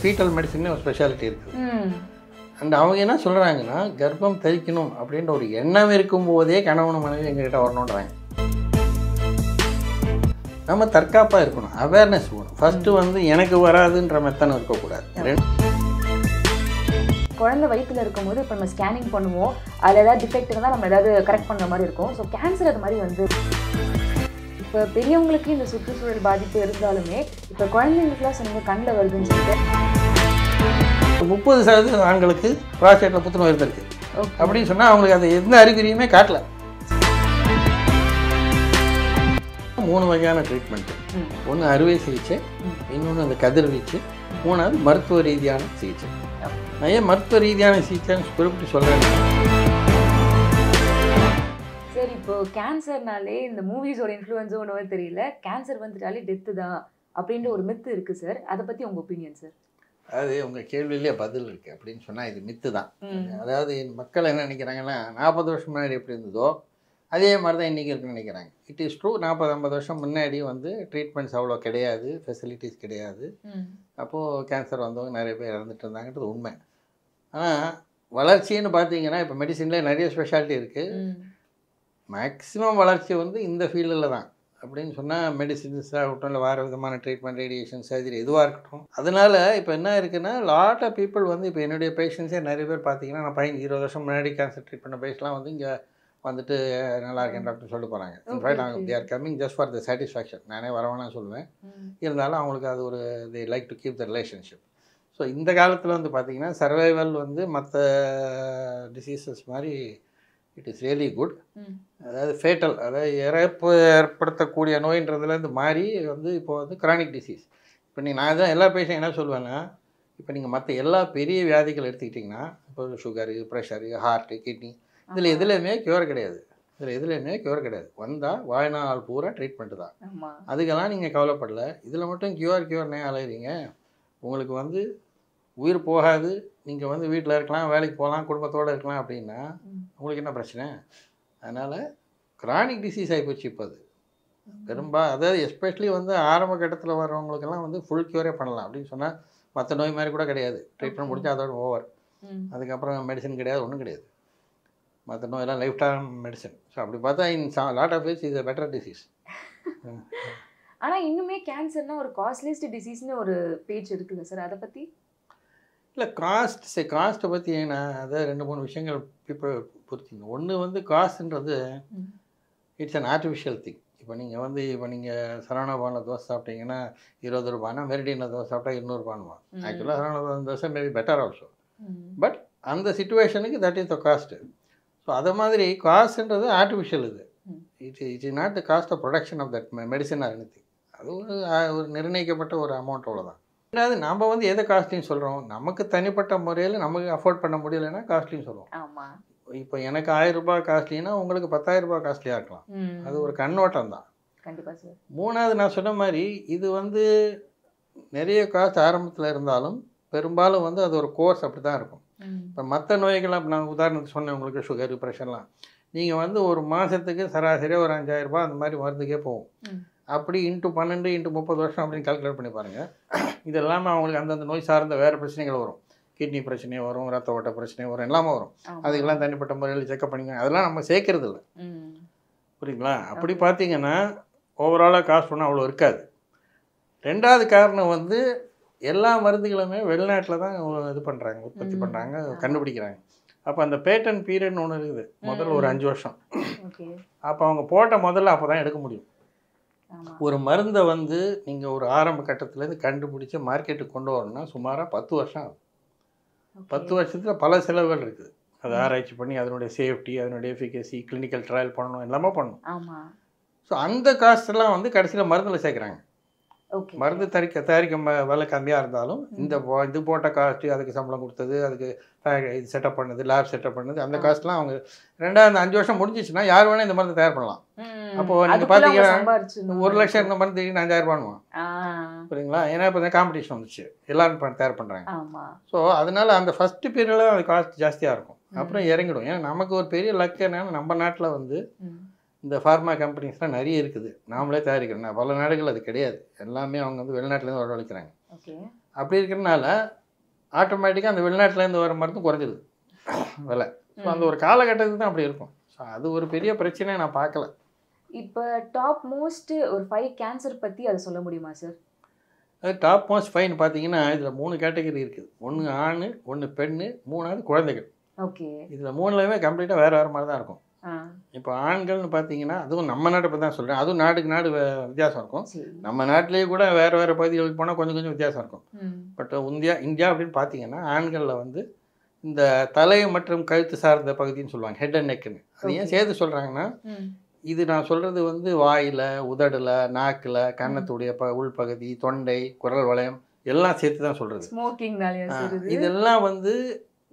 Foetal மெடிசின்னு ஒரு speciality இருக்குது and அவங்க என்ன சொல்கிறாங்கன்னா கர்ப்பம் தரிக்கணும் அப்படின்ற ஒரு எண்ணம் இருக்கும்போதே கணவன் மனைவி எங்ககிட்ட வரணுன்றாங்க நம்ம தற்காப்பாக இருக்கணும் அவேர்னஸ் போகணும் ஃபஸ்ட்டு வந்து எனக்கு வராதுன்ற மெத்தனம் இருக்கக்கூடாது குழந்தை வயிற்றில் இருக்கும்போது இப்போ நம்ம ஸ்கேனிங் பண்ணுவோம் அதில் ஏதாவது டிஃபெக்ட் இருந்தால் நம்ம ஏதாவது கரெக்ட் பண்ணுற மாதிரி இருக்கும் ஸோ கேன்சர் அது மாதிரி வந்து இப்போ பெரியவங்களுக்கு இந்த சுற்றுச்சூழல் பாதிப்பு இருந்தாலுமே இப்போ குழந்தைங்களுக்குலாம் சொன்னீங்க கண்ணில் வருதுன்னு சொல்லிட்டு முப்பது சதவீதம் ஆண்களுக்கு புராஸ்டேட்டில் புத்துநோய் இருந்திருக்கு அப்படின்னு சொன்னால் அவங்களுக்கு அதை எந்த அறிகுறியுமே காட்டல மூணு வகையான ட்ரீட்மெண்ட் ஒன்று அறுவை சிகிச்சை இன்னொன்று அந்த கதிர்வீச்சு மூணாவது மருத்துவ ரீதியான சிகிச்சை நிறைய மருத்துவ ரீதியான சிகிச்சைன்னு குறிப்பிட்டு சொல்கிறேன் சார் இப்போ கேன்சர்னாலே இந்த மூவிஸோட இன்ஃப்ளூயன்ஸும் ஒன்றும் தெரியல கேன்சர் வந்துட்டாலே டெத்து தான் அப்படின்ற ஒரு மித்து இருக்குது சார் அதை பற்றி உங்கள் ஒப்பீனியன் சார் அதாவது உங்கள் கேள்வியிலே பதில் இருக்குது அப்படின்னு சொன்னால் இது மித்து தான் அதாவது மக்கள் என்ன நினைக்கிறாங்கன்னா நாற்பது வருஷம் முன்னாடி எப்படி இருந்ததோ அதே மாதிரி தான் இன்றைக்கி இருக்குன்னு நினைக்கிறாங்க இட் இஸ் ட்ரூ நாற்பது ஐம்பது வருஷம் முன்னாடி வந்து ட்ரீட்மெண்ட்ஸ் அவ்வளோ கிடையாது ஃபெசிலிட்டிஸ் கிடையாது அப்போது கேன்சர் வந்தவங்க நிறைய பேர் இறந்துட்டு இருந்தாங்கன்றது உண்மை ஆனால் வளர்ச்சின்னு பார்த்தீங்கன்னா இப்போ மெடிசின்லேயே நிறைய ஸ்பெஷாலிட்டி இருக்குது மேக்ஸிமம் வளர்ச்சி வந்து இந்த ஃபீல்டில் தான் அப்படின்னு சொன்னால் மெடிசின்ஸ் ஆகட்டும் இல்லை வேறு விதமான ட்ரீட்மெண்ட் ரேடியேஷன் சர்ஜரி எதுவாக இருக்கட்டும் அதனால் இப்போ என்ன இருக்குன்னா லாட் ஆஃப் பீப்புள் வந்து இப்போ என்னுடைய பேஷண்ட்ஸே நிறைய பேர் பார்த்தீங்கன்னா நான் பையன் இருபது வருஷம் முன்னாடி கேன்சர் ட்ரீட் பண்ண வந்து இங்கே வந்துட்டு நல்லா இருக்கேன் சொல்லி போகிறாங்க இன்ஃபேக்ட் நாங்கள் are coming just for the satisfaction நானே வரவேனா சொல்லுவேன் இருந்தாலும் அவங்களுக்கு அது ஒரு the like to keep the relationship so இந்த காலத்தில் வந்து பார்த்திங்கன்னா சர்வைவல் வந்து மற்ற டிசீசஸ் மாதிரி இட் இஸ் ரியலி குட் அதாவது ஃபேட்டல் அதாவது இறப்பு ஏற்படுத்தக்கூடிய நோயின்றதுலேருந்து மாறி வந்து இப்போ வந்து கிரானிக் டிசீஸ் இப்போ நீங்கள் நான் தான் எல்லா பேஷன் என்ன சொல்லுவேன்னா இப்போ நீங்கள் மற்ற எல்லா பெரிய வியாதிகள் எடுத்துக்கிட்டிங்கன்னா இப்போ சுகரு ப்ரெஷரு ஹார்ட்டு கிட்னி இதில் எதுலேயுமே க்யூர் கிடையாது இதில் எதுலேயுமே கியூர் கிடையாது வந்தால் வாழ்நாள் பூரா ட்ரீட்மெண்ட் தான் அதுக்கெல்லாம் நீங்கள் கவலைப்படலை இதில் மட்டும் க்யூர் கியூர்னே அலையிறீங்க உங்களுக்கு வந்து உயிர் போகாது நீங்கள் வந்து வீட்டில் இருக்கலாம் வேலைக்கு போகலாம் குடும்பத்தோடு இருக்கலாம் அப்படின்னா உங்களுக்கு என்ன பிரச்சனை அதனால் கிரானிக் டிசீஸ் ஆகிப்போச்சு இப்போ அது பெரும்பா அதாவது எஸ்பெஷலி வந்து ஆரம்ப கட்டத்தில் வர்றவங்களுக்கெல்லாம் வந்து ஃபுல் க்யூரே பண்ணலாம் அப்படின்னு சொன்னால் மற்ற நோய் மாதிரி கூட கிடையாது ட்ரீட்மெண்ட் முடிஞ்சால் அதோட ஓவர் அதுக்கப்புறம் மெடிசன் கிடையாது ஒன்றும் கிடையாது மற்ற நோயெல்லாம் லைஃப் டைம் மெடிசன் ஸோ அப்படி பார்த்தா இன் சா lot of is is a better disease ஆனால் இன்னுமே கேன்சர்னா ஒரு காஸ்ட்லிஸ்ட் டிசீஸ்னு ஒரு பேஜ் இருக்குது சார் அதை பற்றி இல்லை காஸ்ட் சரி காஸ்ட்டை பற்றி நான் அதை ரெண்டு மூணு விஷயங்கள் பீப்புள் பொறுத்திங்க ஒன்று வந்து காஸ்ட்ன்றது இட்ஸ் அன் ஆர்டிஃபிஷியல் திங் இப்போ நீங்கள் வந்து இப்போ நீங்கள் சரவணா பானில் தோசை சாப்பிட்டீங்கன்னா இருபது ரூபானா மெரிடியனில் தோசை சாப்பிட்டா இருநூறுபானுமா ஆக்சுவலாக Saravana dosa maybe better also but அந்த சுச்சுவேஷனுக்கு that is the cost so அதை மாதிரி காஸ்ட்ன்றது ஆர்டிஃபிஷியல் இது it it not the cost of production of that medicine or any அது ஒரு ஒரு நிர்ணயிக்கப்பட்ட ஒரு அமௌண்ட் அவ்வளோதான் ரெண்டாவது நாம் வந்து எதை காஸ்ட்லின்னு சொல்கிறோம் நமக்கு தனிப்பட்ட முறையில் நமக்கு அஃபோர்ட் பண்ண முடியலைன்னா காஸ்ட்லின்னு சொல்லுவோம் ஆமாம் இப்போ எனக்கு ஆயிரம் ரூபாய் காஸ்ட்லினா உங்களுக்கு பத்தாயிரம் ரூபாய் காஸ்ட்லியாக இருக்கலாம் அது ஒரு கண்ணோட்டம் தான் கண்டிப்பாக சார் மூணாவது நான் சொன்ன மாதிரி இது வந்து நிறைய காஸ்ட் ஆரம்பத்தில் இருந்தாலும் பெரும்பாலும் வந்து அது ஒரு கோர்ஸ் அப்படி தான் இருக்கும் இப்போ மற்ற நோய்கள்லாம் நான் உதாரணத்துக்கு சொன்னேன் உங்களுக்கு சுகர் ப்ரெஷர்லாம் நீங்கள் வந்து ஒரு மாதத்துக்கு சராசரியாக ஒரு அஞ்சாயிரம் ரூபாய் அந்த மாதிரி மருந்துக்கே போகும் அப்படி இன்ட்டு பன்னெண்டு இன்ட்டு முப்பது வருஷம் அப்படின்னு கால்குலேட் பண்ணி பாருங்கள் இது எல்லாமே அவங்களுக்கு அந்தந்த நோய் சார்ந்த வேறு பிரச்சனைகள் வரும் கிட்னி பிரச்சனையும் வரும் ரத்த ஓட்ட பிரச்சனையும் வரும் எல்லாமே வரும் அதுக்கெல்லாம் தனிப்பட்ட முறையில் செக்அப் பண்ணிக்கோங்க அதெல்லாம் நம்ம சேர்க்கறது இல்லை புரியுங்களா அப்படி பார்த்தீங்கன்னா ஓவராலாக காஸ்ட் ஒன்றும் அவ்வளோ இருக்காது ரெண்டாவது காரணம் வந்து எல்லா மருந்துகளுமே வெளிநாட்டில் தான் இது பண்ணுறாங்க உற்பத்தி பண்ணுறாங்க கண்டுபிடிக்கிறாங்க அப்போ அந்த பேட்டன் பீரியட்னு ஒன்று இருக்குது முதல்ல ஒரு அஞ்சு வருஷம் அப்போ அவங்க போட்ட முதல்ல அப்போ தான் எடுக்க முடியும் ஒரு மருந்தை வந்து நீங்கள் ஒரு ஆரம்ப கட்டத்துலேருந்து கண்டுபிடிச்சி மார்க்கெட்டுக்கு கொண்டு வரணும்னா சுமாராக பத்து வருஷம் ஆகும் பத்து வருஷத்தில் பல செலவுகள் இருக்குது அதை ஆராய்ச்சி பண்ணி அதனுடைய சேஃப்டி அதனுடைய எஃபிகசி கிளினிக்கல் ட்ரையல் பண்ணணும் எல்லாமே பண்ணணும் ஸோ அந்த காசெல்லாம் வந்து கடைசியில் மருந்தில் சேர்க்குறாங்க மருந்து தயாரிக்க தயாரிக்க விலை கம்மியாக இருந்தாலும் இந்த இது போட்ட காஸ்ட்டு அதுக்கு சம்பளம் கொடுத்தது அதுக்கு இது செட்டப் பண்ணது லேப் செட்டப் பண்ணது அந்த காஸ்ட்லாம் அவங்க ரெண்டாவது அஞ்சு வருஷம் முடிஞ்சிச்சுன்னா யார் வேணால் இந்த மருந்து தயார் பண்ணலாம் அப்போ நீங்கள் பார்த்தீங்கன்னா ஒரு லட்சம் இந்த மருந்து அஞ்சாயிரம் ரூபான்னு புரியுங்களா ஏன்னா இப்போ காம்படிஷன் வந்துச்சு எல்லாரும் தயார் பண்ணுறாங்க ஸோ அதனால அந்த ஃபஸ்ட்டு பீரியடில் அது காஸ்ட் ஜாஸ்தியாக இருக்கும் அப்புறம் இறங்கிடும் ஏன்னா நமக்கு ஒரு பெரிய லக் என்னன்னா நம்ம நாட்டில் வந்து இந்த ஃபார்மா கம்பெனிஸ்லாம் நிறைய இருக்குது நாமளே தயாரிக்கிறோம் பல நாடுகள் அது கிடையாது எல்லாமே அவங்க வந்து வெளிநாட்டிலேருந்து வரவழைக்கிறாங்க அப்படி இருக்கிறனால ஆட்டோமேட்டிக்காக அந்த வெளிநாட்டிலேருந்து வர மருந்து குறைஞ்சிது விலை ஸோ அந்த ஒரு காலகட்டத்துக்கு தான் அப்படி இருக்கும் ஸோ அது ஒரு பெரிய பிரச்சனையை நான் பார்க்கல இப்போ டாப் மோஸ்ட்டு ஒரு ஃபைவ் கேன்சர் பற்றி அதை சொல்ல முடியுமா சார் அது டாப் மோஸ்ட் ஃபைன் பார்த்தீங்கன்னா இதில் மூணு கேட்டகரி இருக்குது ஒன்று ஆண் ஒன்று பெண்ணு மூணாவது குழந்தைகள் ஓகே இதில் மூணுலேயுமே கம்ப்ளீட்டாக வேறு வேறு மாதிரி தான் இருக்கும் இப்போ ஆண்கள்னு பார்த்தீங்கன்னா அதுவும் நம்ம நாட்டை பற்றி தான் சொல்கிறேன் அதுவும் நாட்டுக்கு நாடு வித்தியாசம் இருக்கும் நம்ம நாட்டிலேயே கூட வேறு வேறு பகுதிகளுக்கு போனால் கொஞ்சம் கொஞ்சம் வித்தியாசம் இருக்கும் பட் இந்தியா இந்தியா அப்படின்னு பார்த்தீங்கன்னா ஆண்களில் வந்து இந்த தலை மற்றும் கழுத்து சார்ந்த பகுதின்னு சொல்லுவாங்க ஹெட் அண்ட் நெக்குன்னு அது ஏன் சேர்த்து சொல்கிறாங்கன்னா இது நான் சொல்கிறது வந்து வாயில் உதடில் நாக்கில் கன்னத்துடைய ப உள்பகுதி தொண்டை குரல் வளையம் எல்லாம் சேர்த்து தான் சொல்கிறது இதெல்லாம் வந்து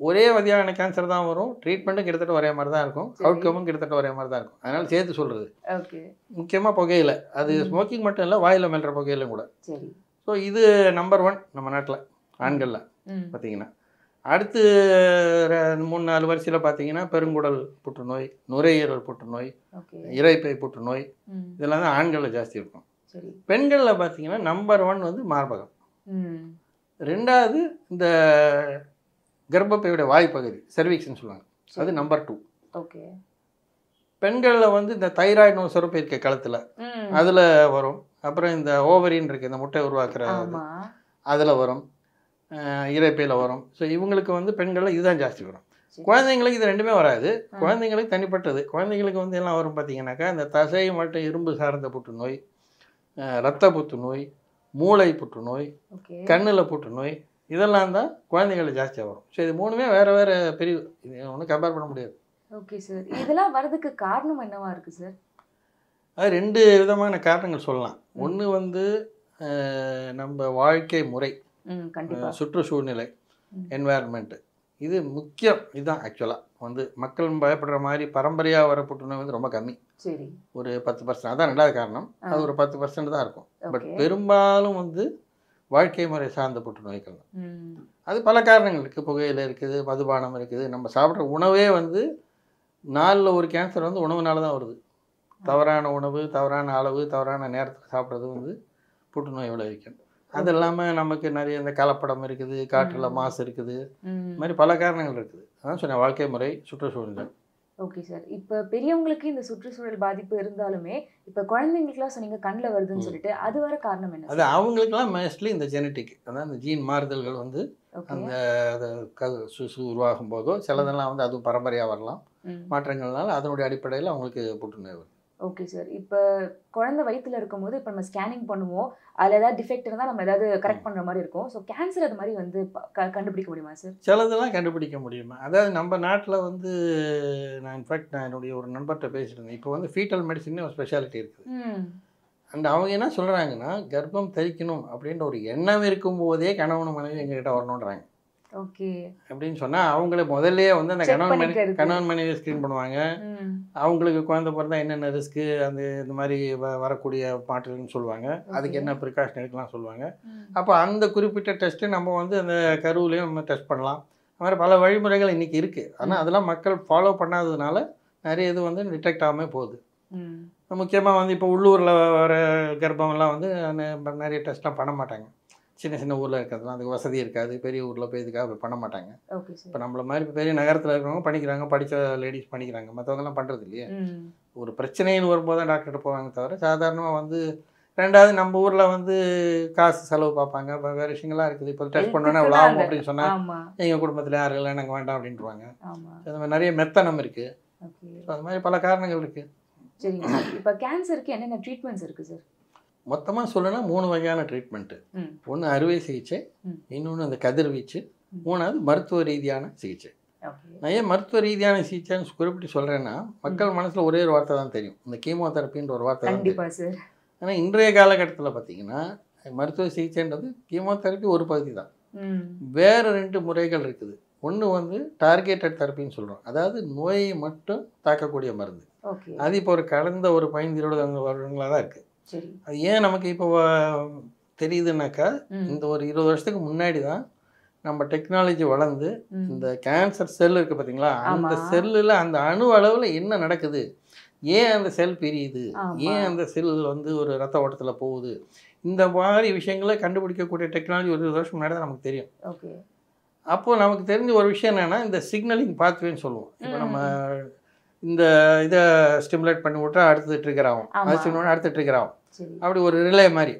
ஒரே வகையான கேன்சர் தான் வரும் ட்ரீட்மெண்ட்டும் கிட்டத்தட்ட ஒரே மாதிரி தான் இருக்கும் அவுட்கமும் கிட்டத்தட்ட ஒரே மாதிரி தான் இருக்கும் அதனால் சேர்த்து சொல்கிறது ஓகே முக்கியமாக புகையில் அது ஸ்மோக்கிங் மட்டும் இல்லை வாயில் மெல்ற புகையிலும் கூட ஸோ இது நம்பர் ஒன் நம்ம நாட்டில் ஆண்களில் பார்த்தீங்கன்னா அடுத்து மூணு நாலு வரிசையில் பார்த்தீங்கன்னா பெருங்குடல் புற்றுநோய் நுரையீரல் புற்றுநோய் இறைப்பை புற்றுநோய் இதெல்லாம் தான் ஆண்களில் ஜாஸ்தி இருக்கும் பெண்களில் பார்த்தீங்கன்னா நம்பர் ஒன் வந்து மார்பகம் ரெண்டாவது இந்த கர்ப்பப்பையுடைய வாய்ப்பகுதி செர்விக்ஸ்னு சொல்லுவாங்க அது நம்பர் டூ ஓகே பெண்களில் வந்து இந்த தைராய்டு நோய் சுரப்பு இருக்க களத்தில் அதில் வரும் அப்புறம் இந்த ஓவரின் இருக்குது இந்த முட்டை உருவாக்குற அதில் வரும் இறைப்பையில் வரும் ஸோ இவங்களுக்கு வந்து பெண்களில் இதுதான் ஜாஸ்தி வரும் குழந்தைங்களுக்கு இது ரெண்டுமே வராது குழந்தைங்களுக்கு தனிப்பட்டது குழந்தைங்களுக்கு வந்து எல்லாம் வரும் பார்த்தீங்கன்னாக்கா இந்த தசை மட்டும் இரும்பு சார்ந்த புற்றுநோய் ரத்த புற்றுநோய் மூளை புற்றுநோய் கண்ணில் புற்றுநோய் இதெல்லாம் தான் குழந்தைகள் ஜாஸ்தியாக வரும் ஸோ இது மூணுமே வேறு வேறு பெரிய ஒன்றும் கம்பேர் பண்ண முடியாது ஓகே சார் இதெல்லாம் வர்றதுக்கு காரணம் என்னவா இருக்குது சார் அது ரெண்டு விதமான காரணங்கள் சொல்லலாம் ஒன்று வந்து நம்ம வாழ்க்கை முறை சுற்று சூழ்நிலை இது முக்கியம் இதுதான் ஆக்சுவலாக வந்து மக்கள் பயப்படுற மாதிரி பரம்பரையாக வர புற்றுநோய் வந்து ரொம்ப கம்மி ஒரு பத்து பர்சன்ட் அதான் ரெண்டாவது காரணம் அது ஒரு பத்து பர்சன்ட் தான் இருக்கும் பட் பெரும்பாலும் வந்து வாழ்க்கை முறை சார்ந்த புற்றுநோய்கள் அது பல காரணங்கள் இருக்குது புகையில் இருக்குது மதுபானம் இருக்குது நம்ம சாப்பிட்ற உணவே வந்து நாளில் ஒரு கேன்சர் வந்து உணவுனால தான் வருது தவறான உணவு தவறான அளவு தவறான நேரத்தில் சாப்பிட்றது வந்து புற்றுநோய் விளைவிக்கும் அது இல்லாமல் நமக்கு நிறைய இந்த கலப்படம் இருக்குது காற்றில் மாசு இருக்குது இது மாதிரி பல காரணங்கள் இருக்குது அதான் சொன்னேன் வாழ்க்கை முறை சுற்றுச்சூழல் ஓகே சார் இப்போ பெரியவங்களுக்கு இந்த சுற்றுச்சூழல் பாதிப்பு இருந்தாலுமே இப்போ குழந்தைங்களுக்குலாம் சொன்னீங்க கண்ணில் வருதுன்னு சொல்லிட்டு அது வர காரணம் என்ன அது அவங்களுக்குலாம் மோஸ்ட்லி இந்த ஜெனட்டிக் அதாவது இந்த ஜீன் மாறுதல்கள் வந்து அந்த சுசு உருவாகும் போதோ சிலதெல்லாம் வந்து அதுவும் பரம்பரையாக வரலாம் மாற்றங்கள்னால அதனுடைய அடிப்படையில் அவங்களுக்கு புற்றுநோய் வரும் ஓகே சார் இப்போ குழந்தை வயிற்றில் இருக்கும்போது இப்போ நம்ம ஸ்கேனிங் பண்ணுவோம் அதில் ஏதாவது டிஃபெக்ட் இருந்தால் நம்ம ஏதாவது கரெக்ட் பண்ணுற மாதிரி இருக்கும் ஸோ கேன்சர் அது மாதிரி வந்து கண்டுபிடிக்க முடியுமா சார் சிலதெல்லாம் கண்டுபிடிக்க முடியுமா அதாவது நம்ம நாட்டில் வந்து நான் இன்ஃபேக்ட் நான் என்னுடைய ஒரு நண்பர்கிட்ட பேசியிருந்தேன் இப்போ வந்து ஃபீட்டல் மெடிசின் ஒரு ஸ்பெஷாலிட்டி இருக்குது அண்ட் அவங்க என்ன சொல்கிறாங்கன்னா கர்ப்பம் தரிக்கணும் அப்படின்ற ஒரு எண்ணம் இருக்கும்போதே கணவன் மனைவி எங்ககிட்ட வரணுன்றாங்க ஓகே அப்படின்னு சொன்னால் அவங்கள முதல்லயே வந்து அந்த கணவன் மனைவி கணவன் மனைவி ஸ்க்ரீன் பண்ணுவாங்க அவங்களுக்கு குழந்தை பிறந்தா என்னென்ன ரிஸ்க்கு அந்த இந்த மாதிரி வ வரக்கூடிய மாற்றங்கள்னு சொல்லுவாங்க அதுக்கு என்ன ப்ரிகாஷன் எடுக்கலாம் சொல்லுவாங்க அப்போ அந்த குறிப்பிட்ட டெஸ்ட்டு நம்ம வந்து அந்த கருவிலையும் நம்ம டெஸ்ட் பண்ணலாம் அது மாதிரி பல வழிமுறைகள் இன்றைக்கி இருக்குது ஆனால் அதெல்லாம் மக்கள் ஃபாலோ பண்ணாததுனால நிறைய இது வந்து டிடெக்ட் ஆகாமல் போகுது முக்கியமாக வந்து இப்போ உள்ளூரில் வர கர்ப்பம்லாம் வந்து நிறைய டெஸ்ட்லாம் பண்ண மாட்டாங்க சின்ன சின்ன ஊரில் இருக்கிறதுலாம் அதுக்கு வசதி இருக்காது பெரிய ஊரில் போய் இதுக்காக அப்படி பண்ண மாட்டாங்க இப்போ நம்மள மாதிரி பெரிய நகரத்தில் இருக்கிறவங்க பண்ணிக்கிறாங்க படித்த லேடிஸ் பண்ணிக்கிறாங்க மற்றவங்கலாம் பண்ணுறது இல்லையா ஒரு பிரச்சனைன்னு வரும்போது தான் டாக்டர்கிட்ட போவாங்க தவிர சாதாரணமாக வந்து ரெண்டாவது நம்ம ஊரில் வந்து காசு செலவு பார்ப்பாங்க இப்போ வேறு விஷயங்கள்லாம் இருக்குது இப்போ டெஸ்ட் பண்ணோன்னா எவ்வளோ ஆகும் அப்படின்னு சொன்னால் எங்கள் குடும்பத்தில் யாரு இல்லை நாங்கள் வேண்டாம் அப்படின்ட்டுருவாங்க அது மாதிரி நிறைய மெத்தனம் இருக்குது அது மாதிரி பல காரணங்கள் இருக்குது சரிங்க இப்போ கேன்சருக்கு என்னென்ன ட்ரீட்மெண்ட்ஸ் இருக்குது சார் மொத்தமாக சொல்லணும்னா மூணு வகையான ட்ரீட்மெண்ட்டு ஒன்று அறுவை சிகிச்சை இன்னொன்று அந்த கதிர்வீச்சு மூணாவது மருத்துவ ரீதியான சிகிச்சை நான் ஏன் மருத்துவ ரீதியான சிகிச்சைன்னு குறிப்பிட்டு சொல்கிறேன்னா மக்கள் மனசில் ஒரே ஒரு வார்த்தை தான் தெரியும் இந்த தெரப்பின்ற ஒரு வார்த்தை தான் ஆனால் இன்றைய காலகட்டத்தில் பார்த்தீங்கன்னா மருத்துவ சிகிச்சைன்றது தெரப்பி ஒரு பகுதி தான் வேறு ரெண்டு முறைகள் இருக்குது ஒன்று வந்து டார்கெட்டட் தெரப்பின்னு சொல்கிறோம் அதாவது நோயை மட்டும் தாக்கக்கூடிய மருந்து அது இப்போ ஒரு கடந்த ஒரு பயந்து இருபது வருடங்களாக தான் இருக்குது அது ஏன் நமக்கு இப்போ தெரியுதுனாக்கா இந்த ஒரு இருபது வருஷத்துக்கு முன்னாடி தான் நம்ம டெக்னாலஜி வளர்ந்து இந்த கேன்சர் செல் இருக்குது பார்த்தீங்களா அந்த செல்லில் அந்த அணு அளவில் என்ன நடக்குது ஏன் அந்த செல் பிரியுது ஏன் அந்த செல் வந்து ஒரு ரத்த ஓட்டத்தில் போகுது இந்த மாதிரி விஷயங்களை கண்டுபிடிக்கக்கூடிய டெக்னாலஜி ஒரு வருஷம் முன்னாடி நமக்கு தெரியும் அப்போது நமக்கு தெரிஞ்ச ஒரு விஷயம் என்னென்னா இந்த சிக்னலிங் பாத்வேன்னு சொல்லுவோம் இப்போ நம்ம இந்த இதை ஸ்டிமுலேட் பண்ணி விட்டா அடுத்து ட்ரிகர் ஆகும் அது அடுத்து ட்ரிகர் ஆகும் அப்படி ஒரு ரிலே மாதிரி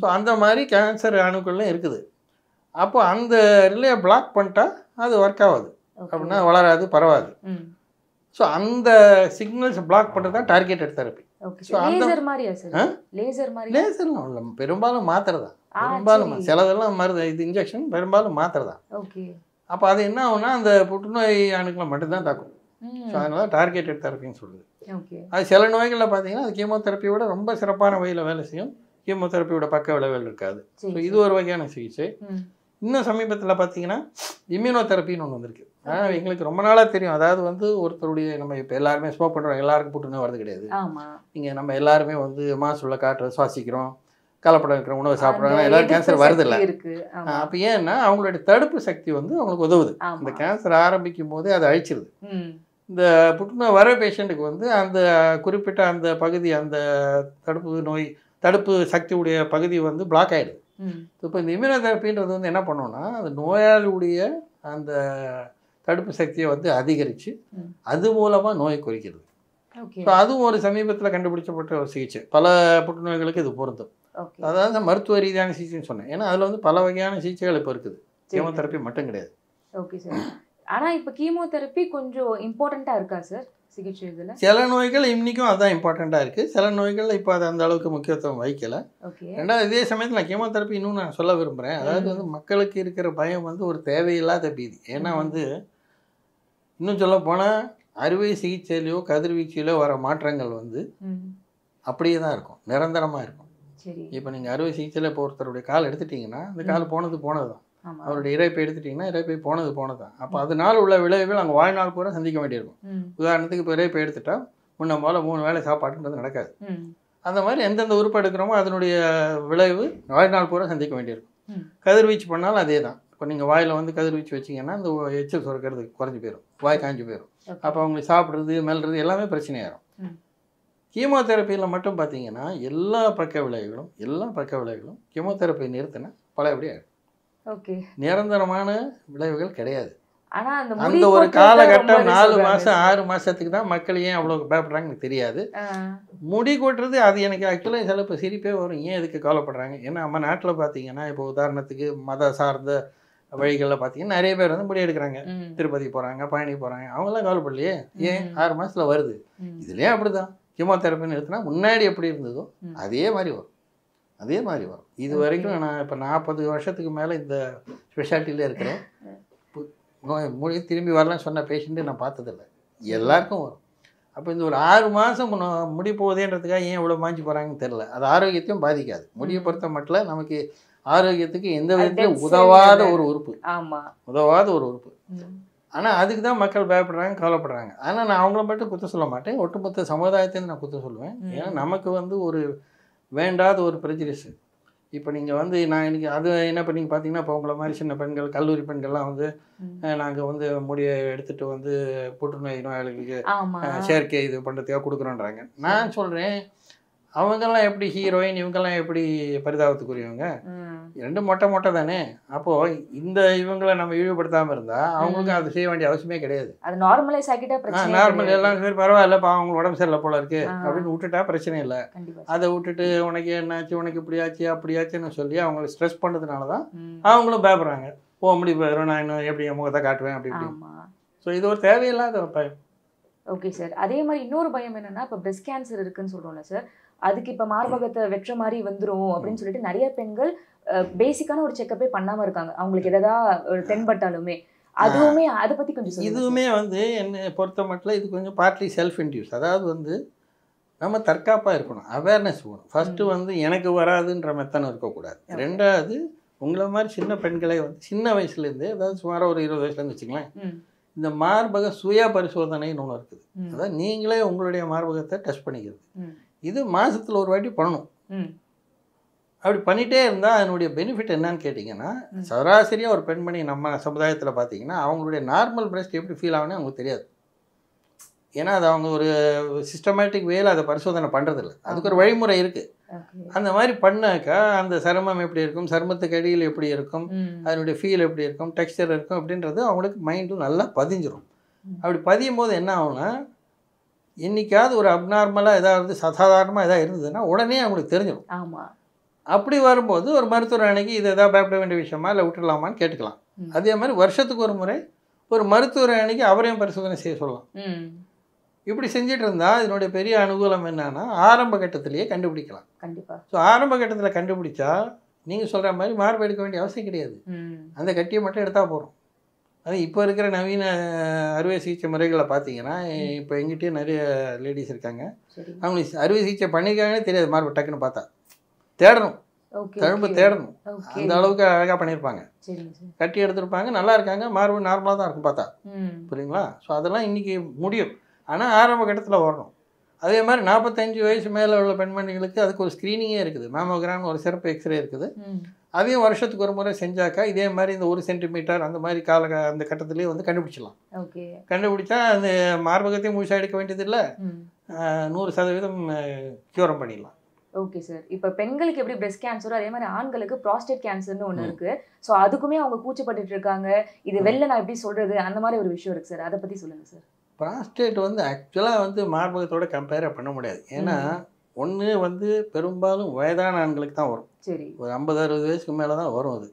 ஸோ அந்த மாதிரி கேன்சர் அணுக்கள்லாம் இருக்குது அப்போ அந்த ரிலேயை பிளாக் பண்ணிட்டா அது ஒர்க் ஆகாது அப்படின்னா வளராது பரவாது ஸோ அந்த சிக்னல்ஸ் பிளாக் பண்ணுறது தான் டார்கெட்டட் தெரப்பி லேசர் லேசர்லாம் பெரும்பாலும் மாத்திரை தான் பெரும்பாலும் சிலதெல்லாம் மருந்து இது இன்ஜெக்ஷன் பெரும்பாலும் மாத்திரை தான் ஓகே அப்போ அது என்ன ஆகும்னா அந்த புற்றுநோய் அணுக்களை மட்டும்தான் தாக்கும் ஸோ டார்கெட் டார்கெட்டட் தெரப்பின்னு சொல்லுது அது சில நோய்களில் பார்த்தீங்கன்னா அது கீமோதெரப்பியோட ரொம்ப சிறப்பான வகையில் வேலை செய்யும் கீமோதெரப்பியோட பக்க விளைவுகள் இருக்காது ஸோ இது ஒரு வகையான சிகிச்சை இன்னும் சமீபத்தில் பார்த்தீங்கன்னா இம்யூனோ தெரப்பின்னு ஒன்று வந்திருக்கு ஆனால் எங்களுக்கு ரொம்ப நாளாக தெரியும் அதாவது வந்து ஒருத்தருடைய நம்ம இப்போ எல்லாருமே ஸ்மோக் பண்ணுறோம் எல்லாருக்கும் புற்றுநோய் வரது கிடையாது நீங்கள் நம்ம எல்லாருமே வந்து மாசுள்ள காற்று சுவாசிக்கிறோம் கலப்படம் இருக்கிற உணவு சாப்பிட்றாங்க எல்லாரும் கேன்சர் வருது இல்லை அப்போ ஏன்னா அவங்களுடைய தடுப்பு சக்தி வந்து அவங்களுக்கு உதவுது இந்த கேன்சர் ஆரம்பிக்கும் போதே அதை அழிச்சிருது இந்த புற்றுநோய் வர பேஷண்ட்டுக்கு வந்து அந்த குறிப்பிட்ட அந்த பகுதி அந்த தடுப்பு நோய் தடுப்பு சக்தி உடைய பகுதி வந்து பிளாக் ஆகிடுது இப்போ இந்த தெரப்பின்றது வந்து என்ன பண்ணோன்னா அந்த நோயாளியுடைய அந்த தடுப்பு சக்தியை வந்து அதிகரித்து அது மூலமாக நோயை குறிக்கிறது ஸோ அதுவும் ஒரு சமீபத்தில் கண்டுபிடிச்சப்பட்ட ஒரு சிகிச்சை பல புற்றுநோய்களுக்கு இது பொருந்தும் அதாவது மருத்துவ ரீதியான சிகிச்சைன்னு சொன்னேன் ஏன்னா அதில் வந்து பல வகையான சிகிச்சைகள் இப்போ இருக்குது தெரப்பி மட்டும் கிடையாது ஓகே சார் ஆனால் இப்போ கீமோதெரப்பி கொஞ்சம் இம்பார்ட்டண்ட்டாக இருக்கா சார் சிகிச்சை இதில் சில நோய்கள் இன்னைக்கும் அதான் இம்பார்ட்டண்ட்டாக இருக்குது சில நோய்கள் இப்போ அது அந்த அளவுக்கு முக்கியத்துவம் வைக்கலை ரெண்டாவது இதே சமயத்தில் நான் கீமோதெரப்பி இன்னும் நான் சொல்ல விரும்புகிறேன் அதாவது வந்து மக்களுக்கு இருக்கிற பயம் வந்து ஒரு தேவையில்லாத பீதி ஏன்னா வந்து இன்னும் சொல்ல போனால் அறுவை சிகிச்சையிலையோ கதிர்வீச்சிலோ வர மாற்றங்கள் வந்து அப்படியே தான் இருக்கும் நிரந்தரமாக இருக்கும் இப்போ நீங்கள் அறுவை சிகிச்சையில் இப்போ ஒருத்தருடைய கால் எடுத்துட்டிங்கன்னா அந்த கால் போனது போனது தான் அவருடைய இறைப்பை எடுத்துட்டீங்கன்னா இறைப்பை போனது போனதான் அப்போ அதனால உள்ள விளைவுகள் நாங்கள் வாழ்நாள் பூரா சந்திக்க வேண்டியிருக்கும் உதாரணத்துக்கு இப்போ இறைப்பை எடுத்துட்டா முன்ன போல மூணு வேலை சாப்பாடுன்றது நடக்காது அந்த மாதிரி எந்தெந்த உறுப்பு எடுக்கிறோமோ அதனுடைய விளைவு வாழ்நாள் பூரா சந்திக்க வேண்டியிருக்கும் கதிர்வீச்சு பண்ணாலும் அதே தான் இப்போ நீங்கள் வாயில் வந்து கதிர்வீச்சு வச்சிங்கன்னா அந்த எச்சல் சுரக்கிறது குறைஞ்சி போயிடும் வாய் காஞ்சி போயிடும் அப்போ அவங்களுக்கு சாப்பிட்றது மெல்றது எல்லாமே பிரச்சனையாயிரும் கீமோதெரப்பியில் மட்டும் பார்த்தீங்கன்னா எல்லா பக்க விளைவுகளும் எல்லா பக்க விளைவுகளும் கீமோதெரப்பி நிறுத்தினா பழையபடி நிரந்தரமான விளைவுகள் கிடையாது அந்த ஒரு காலகட்டம் நாலு மாசம் ஆறு மாசத்துக்கு தான் மக்கள் ஏன் அவ்வளவு பயப்படுறாங்க எனக்கு தெரியாது முடி கொட்டுறது அது எனக்கு ஆக்சுவலாக சில இப்போ சிரிப்பே வரும் ஏன் இதுக்கு கவலைப்படுறாங்க ஏன்னா நம்ம நாட்டில் பார்த்தீங்கன்னா இப்போ உதாரணத்துக்கு மத சார்ந்த வழிகளில் பார்த்தீங்கன்னா நிறைய பேர் வந்து முடி எடுக்கிறாங்க திருப்பதி போகிறாங்க பழனி போகிறாங்க அவங்களாம் கவலைப்படலையே ஏன் ஆறு மாதத்தில் வருது இதுலேயே அப்படி தான் கீமோதெரப்பின்னு எடுத்தினா முன்னாடி எப்படி இருந்ததோ அதே மாதிரி வரும் அதே மாதிரி வரும் இது வரைக்கும் நான் இப்போ நாற்பது வருஷத்துக்கு மேலே இந்த ஸ்பெஷாலிட்டியில் இருக்கிறேன் மொழி திரும்பி வரலன்னு சொன்ன பேஷண்ட்டு நான் பார்த்ததில்ல எல்லாருக்கும் வரும் அப்போ இந்த ஒரு ஆறு மாதம் முடி போகுதேன்றதுக்காக ஏன் இவ்வளோ மாஞ்சி போகிறாங்கன்னு தெரில அது ஆரோக்கியத்தையும் பாதிக்காது முடியை mm. பொறுத்த மட்டும் நமக்கு ஆரோக்கியத்துக்கு எந்த விதத்துலையும் உதவாத ஒரு உறுப்பு ஆமாம் உதவாத mm. ஒரு உறுப்பு ஆனால் அதுக்கு தான் மக்கள் பயப்படுறாங்க கவலைப்படுறாங்க ஆனால் நான் அவங்கள மட்டும் குத்த சொல்ல மாட்டேன் ஒட்டுமொத்த சமுதாயத்தையும் நான் குத்த சொல்லுவேன் mm. ஏன்னா நமக்கு வந்து ஒரு வேண்டாத ஒரு ப்ரெஜிரிஸு இப்போ நீங்கள் வந்து நான் இன்னைக்கு அது என்ன பண்ணி பார்த்தீங்கன்னா இப்போ உங்களை மாதிரி சின்ன பெண்கள் கல்லூரி பெண்கள்லாம் வந்து நாங்கள் வந்து முடியை எடுத்துகிட்டு வந்து புற்றுநோய் நோயாளிகளுக்கு செயற்கை இது பண்ணுறதுக்காக கொடுக்குறோன்றாங்க நான் சொல்கிறேன் அவங்கெல்லாம் எப்படி ஹீரோயின் இவங்கெல்லாம் எப்படி பரிதாபத்துக்குரியவங்க ரெண்டு மொட்டை மொட்டை தானே அப்போ இந்த இவங்களை நம்ம இழிவுபடுத்தாம இருந்தா அவங்களுக்கு அது செய்ய வேண்டிய அவசியமே கிடையாது அது நார்மலைஸ் ஆகிட்டா பிரச்சனை நார்மல் எல்லாம் சரி பரவாயில்ல அவங்களுக்கு உடம்பு சரியில்லை போல இருக்கு அப்படின்னு விட்டுட்டா பிரச்சனை இல்லை அதை விட்டுட்டு உனக்கு என்னாச்சு உனக்கு இப்படியாச்சு அப்படியாச்சுன்னு சொல்லி அவங்களை ஸ்ட்ரெஸ் பண்ணதுனால தான் அவங்களும் பயப்படுறாங்க ஓ அப்படி போயிடும் நான் இன்னும் எப்படி முகத்தை காட்டுவேன் அப்படி இப்படி ஸோ இது ஒரு தேவையில்லாத ஒரு பயம் ஓகே சார் அதே மாதிரி இன்னொரு பயம் என்னன்னா இப்போ பிரெஸ்ட் கேன்சர் இருக்குன்னு சொல்கிறோம்ல சார் அதுக்கு இப்போ மார்பகத்தை வெட்டுற மாதிரி வந்துடும் அப்படின்னு சொல்லிட்டு நிறைய பெண்கள் பேசிக்கான ஒரு செக்கப்பே பண்ணாமல் இருக்காங்க அவங்களுக்கு ஒரு தென்பட்டாலுமே அதுவுமே அதை பற்றி கொஞ்சம் இதுவுமே வந்து என்னை பொறுத்த மட்டும் இது கொஞ்சம் பார்ட்லி செல்ஃப் இன்டியூஸ் அதாவது வந்து நம்ம தற்காப்பாக இருக்கணும் அவேர்னஸ் போகணும் ஃபஸ்ட்டு வந்து எனக்கு வராதுன்ற மெத்தனம் இருக்கக்கூடாது ரெண்டாவது உங்களை மாதிரி சின்ன பெண்களை வந்து சின்ன வயசுலேருந்து அதாவது சுமாராக ஒரு இருபது வயசுலேருந்து வச்சுக்கலேன் இந்த மார்பக சுய பரிசோதனைன்னு ஒன்று இருக்குது அதாவது நீங்களே உங்களுடைய மார்பகத்தை டெஸ்ட் பண்ணிக்கிறது இது மாதத்தில் ஒரு வாட்டி பண்ணணும் அப்படி பண்ணிகிட்டே இருந்தால் அதனுடைய பெனிஃபிட் என்னன்னு கேட்டிங்கன்னா சராசரியாக ஒரு பெண்மணி நம்ம சமுதாயத்தில் பார்த்தீங்கன்னா அவங்களுடைய நார்மல் பிரஸ்ட் எப்படி ஃபீல் ஆகுனே அவங்களுக்கு தெரியாது ஏன்னா அது அவங்க ஒரு சிஸ்டமேட்டிக் வேல அதை பரிசோதனை பண்ணுறதில்ல அதுக்கு ஒரு வழிமுறை இருக்குது அந்த மாதிரி பண்ணாக்கா அந்த சருமம் எப்படி இருக்கும் சருமத்துக்கு அடியில் எப்படி இருக்கும் அதனுடைய ஃபீல் எப்படி இருக்கும் டெக்ஸ்டர் இருக்கும் அப்படின்றது அவங்களுக்கு மைண்டும் நல்லா பதிஞ்சிடும் அப்படி பதியும் போது என்ன ஆகுனா இன்றைக்காவது ஒரு அப்நார்மலாக ஏதாவது சாதாரணமாக எதாவது இருந்ததுன்னா உடனே அவங்களுக்கு தெரிஞ்சிடும் ஆமாம் அப்படி வரும்போது ஒரு மருத்துவர் அன்னைக்கு இது எதாவது பயப்பட வேண்டிய விஷயமா இல்லை விட்டுடலாமான்னு கேட்டுக்கலாம் அதே மாதிரி வருஷத்துக்கு ஒரு முறை ஒரு மருத்துவர் அன்னைக்கு அவரையும் பரிசோதனை செய்ய சொல்லலாம் இப்படி செஞ்சுட்டு இருந்தால் இதனுடைய பெரிய அனுகூலம் என்னன்னா ஆரம்ப கட்டத்திலேயே கண்டுபிடிக்கலாம் கண்டிப்பாக ஸோ ஆரம்ப கட்டத்தில் கண்டுபிடிச்சா நீங்கள் சொல்கிற மாதிரி மார்பு எடுக்க வேண்டிய அவசியம் கிடையாது அந்த கட்டியை மட்டும் எடுத்தால் போகிறோம் அது இப்போ இருக்கிற நவீன அறுவை சிகிச்சை முறைகளை பார்த்தீங்கன்னா இப்போ எங்கிட்டயும் நிறைய லேடிஸ் இருக்காங்க அவங்களுக்கு அறுவை சிகிச்சை பண்ணியிருக்காங்கன்னு தெரியாது மார்பு டக்குன்னு பார்த்தா தேடணும் தழும்பு தேடணும் அந்த அளவுக்கு அழகாக பண்ணியிருப்பாங்க கட்டி எடுத்துருப்பாங்க நல்லா இருக்காங்க மார்பு நார்மலாக தான் இருக்கும் பார்த்தா புரியுங்களா ஸோ அதெல்லாம் இன்றைக்கி முடியும் ஆனால் ஆரம்ப கட்டத்தில் வரணும் அதே மாதிரி நாற்பத்தஞ்சு வயசு மேலே உள்ள பெண்மணிகளுக்கு அதுக்கு ஒரு ஸ்க்ரீனிங்கே இருக்குது மேமோகிராம் ஒரு சிறப்பு எக்ஸ்ரே இருக்குது அதையும் வருஷத்துக்கு ஒரு முறை செஞ்சாக்கா இதே மாதிரி இந்த ஒரு சென்டிமீட்டர் அந்த மாதிரி கால அந்த கட்டத்துலேயே வந்து கண்டுபிடிச்சிடலாம் ஓகே கண்டுபிடிச்சா அந்த மார்பகத்தையும் முழுசாக எடுக்க வேண்டியதில்லை நூறு சதவீதம் கியூரம் பண்ணிடலாம் ஓகே சார் இப்போ பெண்களுக்கு எப்படி பிரெஸ்ட் கேன்சரோ அதே மாதிரி ஆண்களுக்கு ப்ராஸ்டேட் கேன்சர்னு ஒன்று இருக்கு ஸோ அதுக்குமே அவங்க கூச்சப்பட்டு இருக்காங்க இது வெளில நான் எப்படி சொல்றது அந்த மாதிரி ஒரு விஷயம் இருக்கு சார் அதை பத்தி சொல்லுங்க சார் ப்ராஸ்டேட் வந்து ஆக்சுவலாக வந்து மார்பகத்தோட கம்பேரே பண்ண முடியாது ஏன்னா ஒன்று வந்து பெரும்பாலும் வயதான ஆண்களுக்கு தான் வரும் சரி ஒரு ஐம்பது அறுபது வயசுக்கு மேலே தான் வரும் அது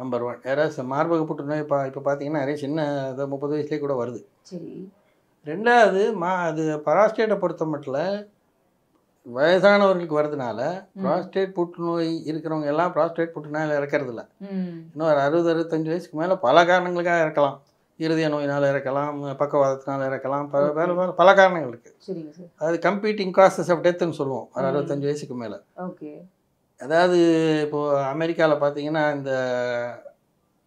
நம்பர் ஒன் யாராவது மார்பக புற்றுநோய் இப்போ இப்போ பார்த்தீங்கன்னா நிறைய சின்ன முப்பது வயசுலேயே கூட வருது சரி ரெண்டாவது மா அது பராஸ்டேட்டை பொறுத்த மட்டும் வயதானவர்களுக்கு வர்றதுனால ப்ராஸ்டேட் புற்றுநோய் இருக்கிறவங்க எல்லாம் ப்ராஸ்டேட் புற்றுநோயில் இறக்கிறது இல்லை இன்னும் ஒரு அறுபது அறுபத்தஞ்சு வயசுக்கு மேலே பல காரணங்களுக்காக இறக்கலாம் இருதய நோயினால் இறக்கலாம் பக்கவாதத்தினால் இறக்கலாம் பல வேறு வேறு பல காரணங்கள் இருக்குது அது கம்ப்யூட்டிங் காசஸ் ஆஃப் டெத்துன்னு சொல்லுவோம் ஒரு அறுபத்தஞ்சு வயசுக்கு மேலே ஓகே அதாவது இப்போது அமெரிக்காவில் பார்த்தீங்கன்னா இந்த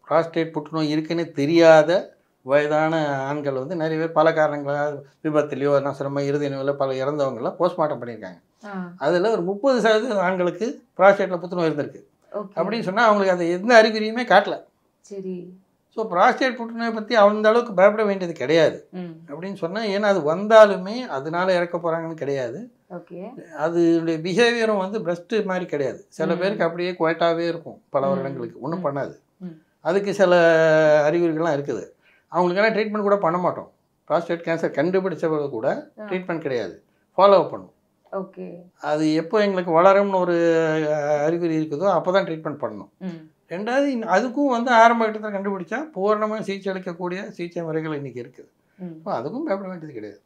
ப்ராஸ்டேட் புற்றுநோய் இருக்குன்னு தெரியாத வயதான ஆண்கள் வந்து நிறைய பேர் பல காரணங்களாக விபத்துலேயோ நசரமோ இறுதி நிலையில் பல இறந்தவங்களாம் போஸ்ட்மார்ட்டம் பண்ணியிருக்காங்க அதில் ஒரு முப்பது சதவீதம் ஆண்களுக்கு ப்ராஸ்டேட்டில் புற்றுநோய் இருந்திருக்கு அப்படின்னு சொன்னால் அவங்களுக்கு அந்த எந்த அறிகுறியுமே காட்டலை சரி ஸோ ப்ராஸ்டேட் புற்றுநோய் பற்றி அந்த அளவுக்கு பயப்பட வேண்டியது கிடையாது அப்படின்னு சொன்னால் ஏன்னா அது வந்தாலுமே அதனால இறக்க போகிறாங்கன்னு கிடையாது அதனுடைய பிஹேவியரும் வந்து பிரஸ்ட்டு மாதிரி கிடையாது சில பேருக்கு அப்படியே குவைட்டாகவே இருக்கும் பல வருடங்களுக்கு ஒன்றும் பண்ணாது அதுக்கு சில அறிகுறிகள்லாம் இருக்குது அவங்களுக்கெல்லாம் ட்ரீட்மெண்ட் கூட பண்ண மாட்டோம் ப்ராஸ்டேட் கேன்சர் கண்டுபிடிச்சவங்க கூட ட்ரீட்மெண்ட் கிடையாது ஃபாலோ அப் பண்ணும் ஓகே அது எப்போ எங்களுக்கு வளரும்னு ஒரு அறிகுறி இருக்குதோ அப்போ தான் ட்ரீட்மெண்ட் பண்ணணும் ரெண்டாவது அதுக்கும் வந்து ஆரம்ப கட்டத்தில் கண்டுபிடிச்சா பூரணமாக சிகிச்சை அளிக்கக்கூடிய சிகிச்சை முறைகள் இன்றைக்கி இருக்குது இப்போ அதுக்கும் பயப்பட வேண்டியது கிடையாது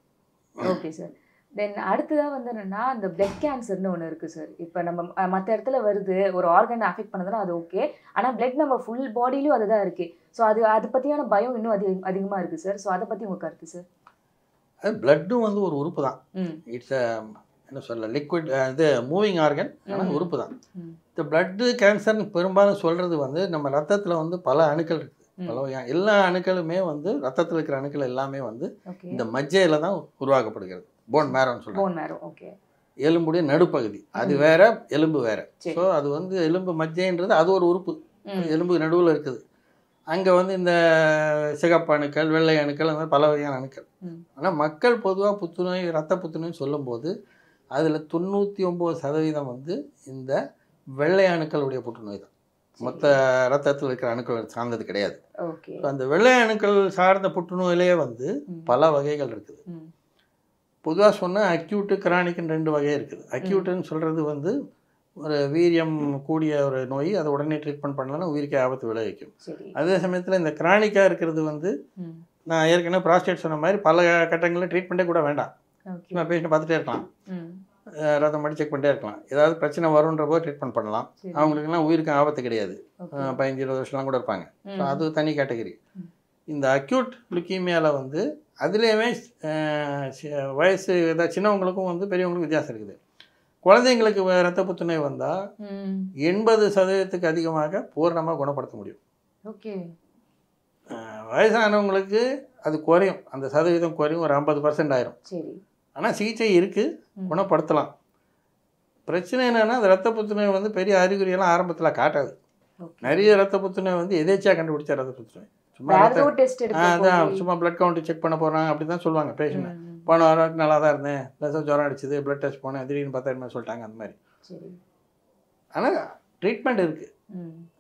ஓகே சார் தென் அடுத்ததாக வந்து என்னென்னா அந்த பிளட் கேன்சர்னு ஒன்று இருக்குது சார் இப்போ நம்ம மற்ற இடத்துல வருது ஒரு ஆர்கனை அஃபெக்ட் பண்ணதுன்னா அது ஓகே ஆனால் பிளட் நம்ம ஃபுல் பாடியிலும் அதுதான் இருக்குது ஸோ அது அது பற்றியான பயம் இன்னும் அதிக அதிகமாக இருக்குது சார் ஸோ அதை பற்றி உங்கள் கருத்து சார் அது பிளட்டும் வந்து ஒரு உறுப்பு தான் இட்ஸ் என்ன சொல்ல லிக்விட் இது மூவிங் ஆர்கன் ஆனால் உறுப்பு தான் இந்த பிளட்டு கேன்சர்னு பெரும்பாலும் சொல்கிறது வந்து நம்ம ரத்தத்தில் வந்து பல அணுக்கள் இருக்குது பல எல்லா அணுக்களுமே வந்து ரத்தத்தில் இருக்கிற அணுக்கள் எல்லாமே வந்து இந்த மஜ்ஜையில் தான் உருவாக்கப்படுகிறது போன் மேரம்னு சொல்லுவாங்க எலும்புடைய நடுப்பகுதி அது வேற எலும்பு வேற ஸோ அது வந்து எலும்பு மஜ்ஜைன்றது அது ஒரு உறுப்பு எலும்பு நடுவில் இருக்குது அங்கே வந்து இந்த சிகப்பு அணுக்கள் வெள்ளை அணுக்கள் அந்த பல வகையான அணுக்கள் ஆனால் மக்கள் பொதுவாக புத்துநோய் ரத்த புத்துநோய் சொல்லும்போது அதில் தொண்ணூற்றி ஒம்பது சதவீதம் வந்து இந்த வெள்ளை அணுக்களுடைய புற்றுநோய் தான் மொத்த ரத்தத்தில் இருக்கிற அணுக்கள் சார்ந்தது கிடையாது அந்த வெள்ளை அணுக்கள் சார்ந்த புற்றுநோயிலேயே வந்து பல வகைகள் இருக்குது பொதுவாக சொன்னால் அக்யூட்டு கிரானிக்னு ரெண்டு வகை இருக்குது அக்யூட்டுன்னு சொல்கிறது வந்து ஒரு வீரியம் கூடிய ஒரு நோய் அதை உடனே ட்ரீட்மெண்ட் பண்ணலன்னா உயிருக்கே ஆபத்து விளைவிக்கும் அதே சமயத்தில் இந்த கிரானிக்காக இருக்கிறது வந்து நான் ஏற்கனவே ப்ராஸ்டேட் சொன்ன மாதிரி பல கட்டங்களில் ட்ரீட்மெண்ட்டே கூட வேண்டாம் பேஷண்ட் பார்த்துட்டே இருக்கலாம் ரத்தம் பண்ணி செக் பண்ணிட்டே இருக்கலாம் ஏதாவது பிரச்சனை வரும்ன்ற போது ட்ரீட்மெண்ட் பண்ணலாம் அவங்களுக்குலாம் உயிருக்கு ஆபத்து கிடையாது பதினஞ்சு இருபது வருஷம்லாம் கூட இருப்பாங்க ஸோ அது தனி கேட்டகரி இந்த அக்யூட் லுக்கீமியாவில் வந்து அதுலேயுமே வயசு ஏதாவது சின்னவங்களுக்கும் வந்து பெரியவங்களுக்கும் வித்தியாசம் இருக்குது குழந்தைங்களுக்கு ரத்த புத்துணை வந்தால் எண்பது சதவீதத்துக்கு அதிகமாக பூர்ணமாக குணப்படுத்த முடியும் ஓகே வயசானவங்களுக்கு அது குறையும் அந்த சதவீதம் குறையும் ஒரு ஐம்பது பர்சன்ட் ஆயிரும் சரி ஆனால் சிகிச்சை இருக்குது குணப்படுத்தலாம் பிரச்சனை என்னென்னா அந்த ரத்த புத்துணை வந்து பெரிய அறிகுறியெல்லாம் ஆரம்பத்தில் காட்டாது நிறைய ரத்த புத்துணை வந்து எதேச்சியாக கண்டுபிடிச்சா ரத்த புத்துணை சும்மா அதான் சும்மா பிளட் கவுண்ட் செக் பண்ண போகிறாங்க அப்படி தான் சொல்லுவாங்க பேஷண்ட் போன வாரம் நல்லா தான் இருந்தேன் ப்ளஸ் ஜுரம் அடிச்சுது ப்ளட் டெஸ்ட் போனேன் திடீர்னு பார்த்தா சொல்லிட்டாங்க அந்த மாதிரி ஆனால் ட்ரீட்மெண்ட் இருக்குது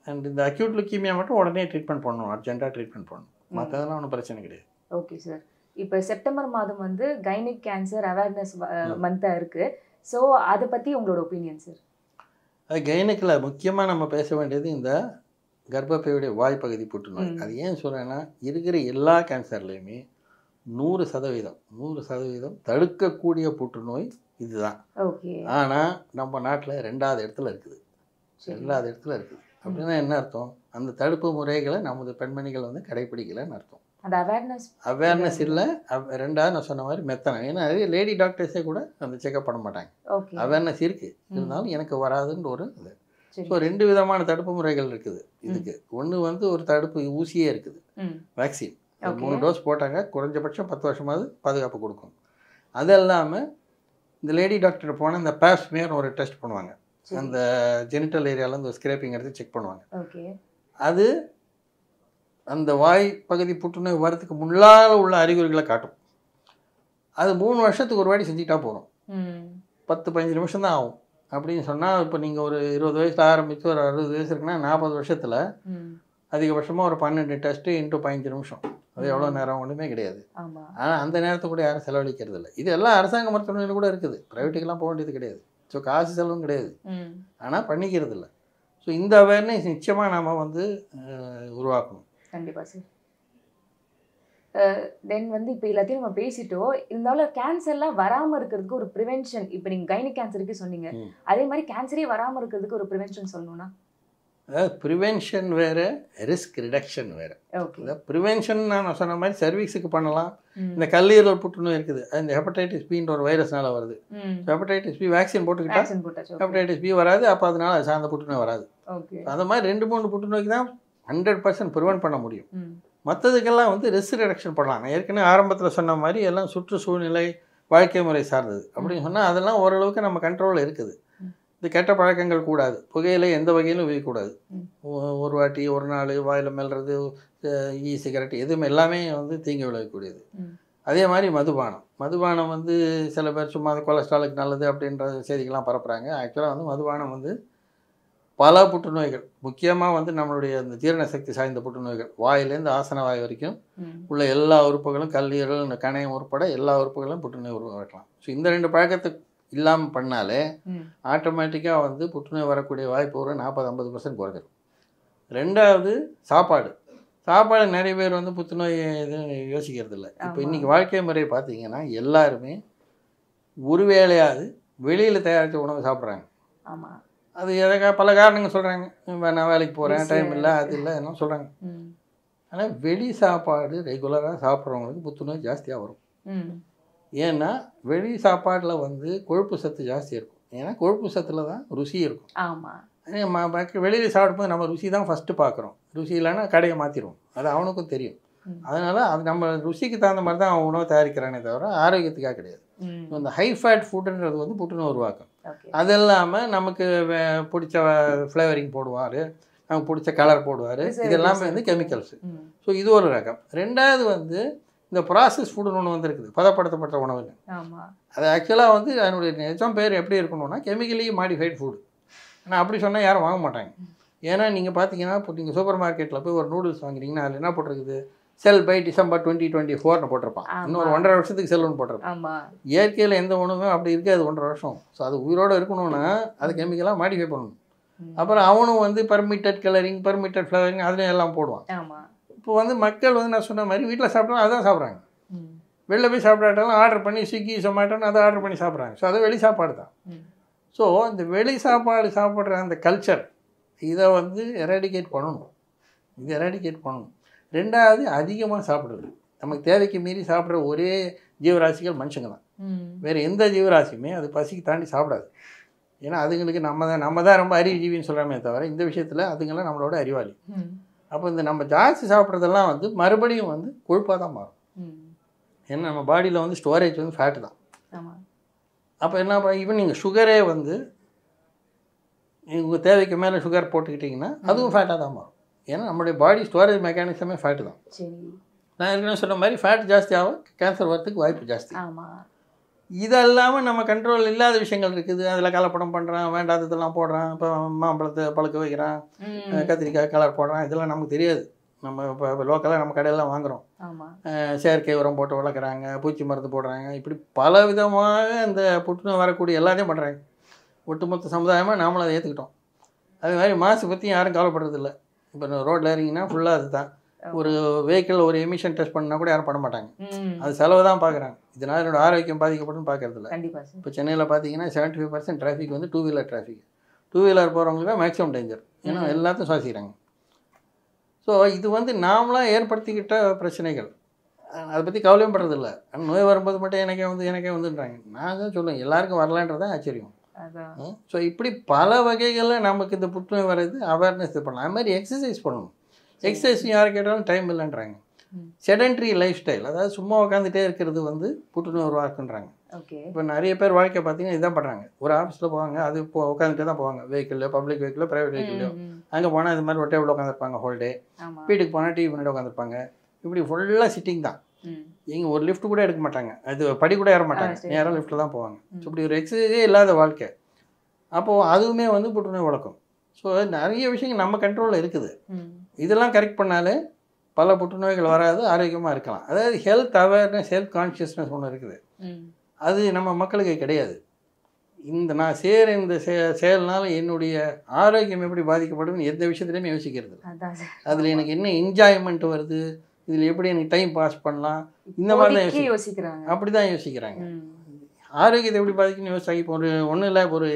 அண்ட் இந்த அக்யூட் லுக்கீமியா மட்டும் உடனே ட்ரீட்மெண்ட் பண்ணணும் அர்ஜென்ட்டாக ட்ரீட்மெண்ட் பண்ணணும் மற்றதெல்லாம் ஒன்றும் பிரச்சனை கிடையாது ஓகே சார் இப்போ செப்டம்பர் மாதம் வந்து கைனிக் கேன்சர் அவேர்னஸ் மந்தாக இருக்குது ஸோ அதை பற்றி உங்களோட ஒப்பீனியன் சார் கைனிக்கில் முக்கியமாக நம்ம பேச வேண்டியது இந்த கர்ப்பப்பையுடைய வாய்ப்பகுதி புற்றுநோய் அது ஏன் சொல்கிறேன்னா இருக்கிற எல்லா கேன்சர்லேயுமே நூறு சதவீதம் நூறு சதவீதம் தடுக்கக்கூடிய புற்றுநோய் இதுதான் ஆனால் நம்ம நாட்டில் ரெண்டாவது இடத்துல இருக்குது ரெண்டாவது இடத்துல இருக்குது அப்படின்னா என்ன அர்த்தம் அந்த தடுப்பு முறைகளை நமது பெண்மணிகள் வந்து கடைபிடிக்கலைன்னு அர்த்தம் அந்த அவேர்னஸ் அவேர்னஸ் இல்லை ரெண்டாவது நான் சொன்ன மாதிரி மெத்தனை ஏன்னா அது லேடி டாக்டர்ஸே கூட அந்த செக்அப் பண்ண மாட்டாங்க அவேர்னஸ் இருக்குது இருந்தாலும் எனக்கு வராதுன்ற ஒரு இது ஸோ ரெண்டு விதமான தடுப்பு முறைகள் இருக்குது இதுக்கு ஒன்று வந்து ஒரு தடுப்பு ஊசியே இருக்குது வேக்சின் மூணு டோஸ் போட்டாங்க குறைஞ்சபட்சம் பத்து வருஷமாவது பாதுகாப்பு கொடுக்கும் அது இல்லாமல் இந்த லேடி டாக்டர் போனால் இந்த பேப்ஸ்மேர் ஒரு டெஸ்ட் பண்ணுவாங்க அந்த ஜெனிட்டல் ஏரியாவில் இந்த ஸ்க்ரேப்பிங் எடுத்து செக் பண்ணுவாங்க அது அந்த வாய் பகுதி புற்றுநோய் வரத்துக்கு முன்னால் உள்ள அறிகுறிகளை காட்டும் அது மூணு வருஷத்துக்கு ஒரு வாட்டி செஞ்சுக்கிட்டா போகிறோம் பத்து பதினஞ்சு நிமிஷம் தான் ஆகும் அப்படின்னு சொன்னால் இப்போ நீங்கள் ஒரு இருபது வயசில் ஆரம்பித்து ஒரு அறுபது வயசு இருக்குன்னா நாற்பது வருஷத்தில் அதிகபட்சமாக ஒரு பன்னெண்டு டெஸ்ட்டு இன்ட்டு பதினஞ்சு நிமிஷம் அது எவ்வளோ நேரம் ஒன்றுமே கிடையாது ஆனால் அந்த நேரத்தை கூட யாரும் செலவழிக்கிறது இல்லை இது எல்லாம் அரசாங்க மருத்துவமனையில் கூட இருக்குது ப்ரைவேட்டுக்கெல்லாம் போக வேண்டியது கிடையாது ஸோ காசு செலவும் கிடையாது ஆனால் பண்ணிக்கிறது இல்லை ஸோ இந்த அவேர்னஸ் நிச்சயமாக நாம் வந்து உருவாக்கணும் கண்டிப்பாக சார் தென் வந்து இப்போ எல்லாத்தையும் நம்ம பேசிட்டோம் இருந்தாலும் கேன்சர்லாம் வராமல் இருக்கிறதுக்கு ஒரு ப்ரிவென்ஷன் இப்போ நீங்கள் கைனிக் கேன்சருக்கு சொன்னீங்க அதே மாதிரி கேன்சரே வராமல் இருக்கிறதுக்கு ஒரு ப்ரிவென்ஷன் சொல்லணும்னா ப்ரிவென்ஷன் வேறு ரிஸ்க் ரிடக்ஷன் வேறு இந்த ப்ரிவென்ஷன் நான் சொன்ன மாதிரி சர்வீஸுக்கு பண்ணலாம் இந்த கல்லீரல் புற்றுநோய் இருக்குது இந்த ஹெப்படைட்டிஸ் பின்ற ஒரு வைரஸ்னால வருது ஹெப்படைட்டிஸ் பி வேக்சின் போட்டுக்கிட்டா ஹெப்படைட்டிஸ் பி வராது அப்போ அதனால அது சார்ந்த புற்றுநோய் வராது அந்த மாதிரி ரெண்டு மூணு புற்றுநோய்க்கு தான் ஹண்ட்ரட் பர்சன்ட் ப்ரிவெண்ட் பண்ண முடியும் மற்றதுக்கெல்லாம் வந்து ரிஸ்க் ரிடக்ஷன் பண்ணலாம் ஏற்கனவே ஆரம்பத்தில் சொன்ன மாதிரி எல்லாம் சுற்றுச்சூழ்நிலை வாழ்க்கை முறை சார்ந்தது அப்படின்னு சொன்னால் அதெல்லாம் ஓரளவுக்கு நம்ம கண்ட்ரோலில் இருக்குது இது கெட்ட பழக்கங்கள் கூடாது புகையிலே எந்த வகையிலும் உபயோகக்கூடாது ஒரு வாட்டி ஒரு நாள் வாயில் மெல்றது இ சிகரெட் எதுவும் எல்லாமே வந்து தீங்கி விளையக்கூடியது அதே மாதிரி மதுபானம் மதுபானம் வந்து சில பேர் சும்மா கொலஸ்ட்ராலுக்கு நல்லது அப்படின்ற செய்திகள்லாம் பரப்புகிறாங்க ஆக்சுவலாக வந்து மதுபானம் வந்து பல புற்றுநோய்கள் முக்கியமாக வந்து நம்மளுடைய அந்த ஜீரண சக்தி சாய்ந்த புற்றுநோய்கள் வாயிலேருந்து ஆசன வாய் வரைக்கும் உள்ள எல்லா உறுப்புகளும் கல்லீரல் கணையம் உட்பட எல்லா உறுப்புகளும் புற்றுநோய் உருவாக்கலாம் ஸோ இந்த ரெண்டு பழக்கத்தை இல்லாமல் பண்ணாலே ஆட்டோமேட்டிக்காக வந்து புற்றுநோய் வரக்கூடிய வாய்ப்பு ஒரு நாற்பது ஐம்பது பர்சன்ட் குறைஞ்சிடும் ரெண்டாவது சாப்பாடு சாப்பாடு நிறைய பேர் வந்து புற்றுநோய் எதுவும் யோசிக்கிறது இல்லை இப்போ இன்றைக்கி வாழ்க்கை முறையை பார்த்தீங்கன்னா எல்லாருமே ஒரு வேளையாவது வெளியில் தயாரித்த உணவு சாப்பிட்றாங்க ஆமாம் அது எதற்காக பல காரணங்கள் சொல்கிறாங்க நான் வேலைக்கு போகிறேன் டைம் இல்லை அது இல்லை எல்லாம் சொல்கிறாங்க ஆனால் வெளி சாப்பாடு ரெகுலராக சாப்பிட்றவங்களுக்கு புத்துணர்வு ஜாஸ்தியாக வரும் ஏன்னா வெளி சாப்பாட்டில் வந்து கொழுப்பு சத்து ஜாஸ்தி இருக்கும் ஏன்னா கொழுப்பு சத்தில் தான் ருசி இருக்கும் ஆமாம் வெளியில் சாப்பிடும்போது நம்ம ருசி தான் ஃபஸ்ட்டு பார்க்குறோம் ருசி இல்லைன்னா கடையை மாற்றிடுவோம் அது அவனுக்கும் தெரியும் அதனால் அது நம்ம ருசிக்கு தகுந்த மாதிரி தான் அவன் உணவு தயாரிக்கிறானே தவிர ஆரோக்கியத்துக்காக கிடையாது இந்த ஹை ஃபேட் ஃபுட்டுன்றது வந்து புற்றுநோய் உருவாக்கம் அது இல்லாமல் நமக்கு பிடிச்ச ஃப்ளேவரிங் போடுவார் நமக்கு பிடிச்ச கலர் போடுவார் இதெல்லாமே வந்து கெமிக்கல்ஸ் ஸோ இது ஒரு ரகம் ரெண்டாவது வந்து இந்த ப்ராசஸ் ஃபுட்டுன்னு ஒன்று வந்துருக்குது பதப்படுத்தப்பட்ட உணவுங்க அது ஆக்சுவலாக வந்து அதனுடைய நிஜம் பேர் எப்படி இருக்கணும்னா கெமிக்கலி மாடிஃபைட் ஃபுட் ஆனால் அப்படி சொன்னால் யாரும் வாங்க மாட்டாங்க ஏன்னா நீங்கள் பார்த்தீங்கன்னா இப்போ நீங்கள் சூப்பர் மார்க்கெட்டில் போய் ஒரு நூடுல்ஸ் வாங்குறீங்கன்னா அதில் என்ன போட்டிருக்குது sell by December twenty twenty ஃபோர்னு போட்டிருப்பான் இன்னொரு ஒன்றரை வருஷத்துக்கு செல்லுன்னு போட்டிருப்பான் இயற்கையில் எந்த உணவுமே அப்படி இருக்காது ஒன்றரை வருஷம் ஸோ அது உயிரோடு இருக்கணும்னா அது கெமிக்கலாக மாடிஃபை பண்ணணும் அப்புறம் அவனும் வந்து பர்மிட்டட் கலரிங் பர்மிட்டட் ஃப்ளவரிங் அதுலேயும் எல்லாம் போடுவான் இப்போ வந்து மக்கள் வந்து நான் சொன்ன மாதிரி வீட்டில் சாப்பிட்டா அதான் சாப்பிட்றாங்க வெளில போய் சாப்பிடாட்டாலும் ஆர்டர் பண்ணி ஸ்விக்கி சொமாட்டோன்னு அதை ஆர்டர் பண்ணி சாப்பிட்றாங்க ஸோ அது வெளி சாப்பாடு தான் ஸோ இந்த வெளி சாப்பாடு சாப்பிட்ற அந்த கல்ச்சர் இதை வந்து எராடிகேட் பண்ணணும் இது எராடிகேட் பண்ணணும் ரெண்டாவது அதிகமாக சாப்பிடுறது நமக்கு தேவைக்கு மீறி சாப்பிட்ற ஒரே ஜீவராசிகள் மனுஷங்க தான் வேறு எந்த ஜீவராசியுமே அது பசிக்கு தாண்டி சாப்பிடாது ஏன்னா அதுங்களுக்கு நம்ம தான் நம்ம தான் ரொம்ப அறிவுஜீவின்னு சொல்கிறோமே தவிர இந்த விஷயத்தில் அதுங்களாம் நம்மளோட அறிவாளி அப்போ இந்த நம்ம ஜாஸ்தி சாப்பிட்றதெல்லாம் வந்து மறுபடியும் வந்து கொழுப்பாக தான் மாறும் ஏன்னா நம்ம பாடியில் வந்து ஸ்டோரேஜ் வந்து ஃபேட்டு தான் அப்போ என்ன இப்போ நீங்கள் சுகரே வந்து உங்கள் தேவைக்கு மேலே சுகர் போட்டுக்கிட்டிங்கன்னா அதுவும் ஃபேட்டாக தான் மாறும் ஏன்னா நம்மளுடைய பாடி ஸ்டோரேஜ் மெக்கானிசமே ஃபேட்டு தான் நான் ஏற்கனவே சொன்ன மாதிரி ஃபேட் ஜாஸ்தி ஆகும் கேன்சர் வரத்துக்கு வாய்ப்பு ஜாஸ்தி இதெல்லாமல் நம்ம கண்ட்ரோல் இல்லாத விஷயங்கள் இருக்குது அதில் கலப்படம் பண்ணுறான் வேண்டாததெல்லாம் போடுறான் இப்போ மாம்பழத்தை பழுக்க வைக்கிறான் கத்திரிக்காய் கலர் போடுறான் இதெல்லாம் நமக்கு தெரியாது நம்ம இப்போ லோக்கலாக நம்ம கடையெல்லாம் வாங்குகிறோம் செயற்கை உரம் போட்டு வளர்க்குறாங்க பூச்சி மருந்து போடுறாங்க இப்படி பல விதமாக இந்த புற்றுநோய் வரக்கூடிய எல்லாத்தையும் பண்ணுறாங்க ஒட்டுமொத்த சமுதாயமாக நாமளும் அதை ஏற்றுக்கிட்டோம் அது மாதிரி மாசு பற்றி யாரும் கவலைப்படுறதில்லை இப்போ ரோட்டில் இறங்கினா ஃபுல்லாக அதுதான் ஒரு வெஹிக்கிள் ஒரு எமிஷன் டெஸ்ட் பண்ணால் கூட யாரும் பண்ண மாட்டாங்க அது செலவு தான் பார்க்குறாங்க இதனால் என்னோட ஆரோக்கியம் பாதிக்கப்படும் பார்க்கறதில்ல இப்போ சென்னையில் பார்த்தீங்கன்னா செவன்ட்டி ஃபைவ் பர்சன்ட் டிராஃபிக் வந்து two wheeler traffic two wheeler போகிறவங்களுக்கு தான் மேக்ஸிமம் டேஞ்சர் ஏன்னா எல்லாத்தையும் சுவாசிக்கிறாங்க ஸோ இது வந்து நாமளாக ஏற்படுத்திக்கிட்ட பிரச்சனைகள் அதை பற்றி கவலையும் படுறதில்ல ஆனால் நோய் வரும்போது மட்டும் எனக்கே வந்து எனக்கே வந்துன்றாங்க நான் தான் சொல்லுவேன் எல்லாருக்கும் வரலான்றதான் ஆச்சரியம் ஸோ இப்படி பல வகைகளில் நமக்கு இந்த புற்றுநோய் வர்றது அவேர்னஸ் இது பண்ணலாம் அது மாதிரி எக்ஸசைஸ் பண்ணணும் எக்ஸசைஸ் யார் கேட்டாலும் டைம் இல்லைன்றாங்க செடன்ட்ரி லைஃப் ஸ்டைல் அதாவது சும்மா உட்காந்துட்டே இருக்கிறது வந்து புற்றுநோய் உருவாக்குன்றாங்க இப்போ நிறைய பேர் வாழ்க்கை பார்த்தீங்கன்னா இதான் பண்ணுறாங்க ஒரு ஆஃபீஸில் போவாங்க அது இப்போ உட்காந்துட்டே தான் போவாங்க வெஹிக்கிளோ பப்ளிக் வெஹிக்கிளோ ப்ரைவேட் வெஹிக்கிளோ அங்கே போனால் இது மாதிரி ஒரு டேபிள் உட்காந்துருப்பாங்க ஹோல்டே வீட்டுக்கு போனால் டிவி பண்ணிட்டு உட்காந்துருப்பாங்க இப்படி ஃபுல்லாக சிட்டிங் தான் எங்கள் ஒரு லிஃப்ட் கூட எடுக்க மாட்டாங்க அது படி கூட ஏற மாட்டாங்க நேராக லிஃப்ட்டில் தான் போவாங்க ஸோ இப்படி ஒரு எக்ஸசைஸே இல்லாத வாழ்க்கை அப்போது அதுவுமே வந்து புற்றுநோய் வழக்கம் ஸோ நிறைய விஷயங்கள் நம்ம கண்ட்ரோலில் இருக்குது இதெல்லாம் கரெக்ட் பண்ணாலே பல புற்றுநோய்கள் வராது ஆரோக்கியமாக இருக்கலாம் அதாவது ஹெல்த் அவேர்னஸ் ஹெல்த் கான்ஷியஸ்னஸ் ஒன்று இருக்குது அது நம்ம மக்களுக்கு கிடையாது இந்த நான் செய்கிற இந்த செ செயல்னால் என்னுடைய ஆரோக்கியம் எப்படி பாதிக்கப்படும் எந்த விஷயத்துலையுமே யோசிக்கிறது அதில் எனக்கு என்ன என்ஜாய்மெண்ட் வருது இதில் எப்படி எனக்கு டைம் பாஸ் பண்ணலாம் இந்த மாதிரி தான் யோசிக்கிறாங்க அப்படி தான் யோசிக்கிறாங்க ஆரோக்கியத்தை எப்படி பாதிக்குன்னு யோசிச்சாங்க இப்போ ஒரு ஒன்றும் இல்லை ஒரு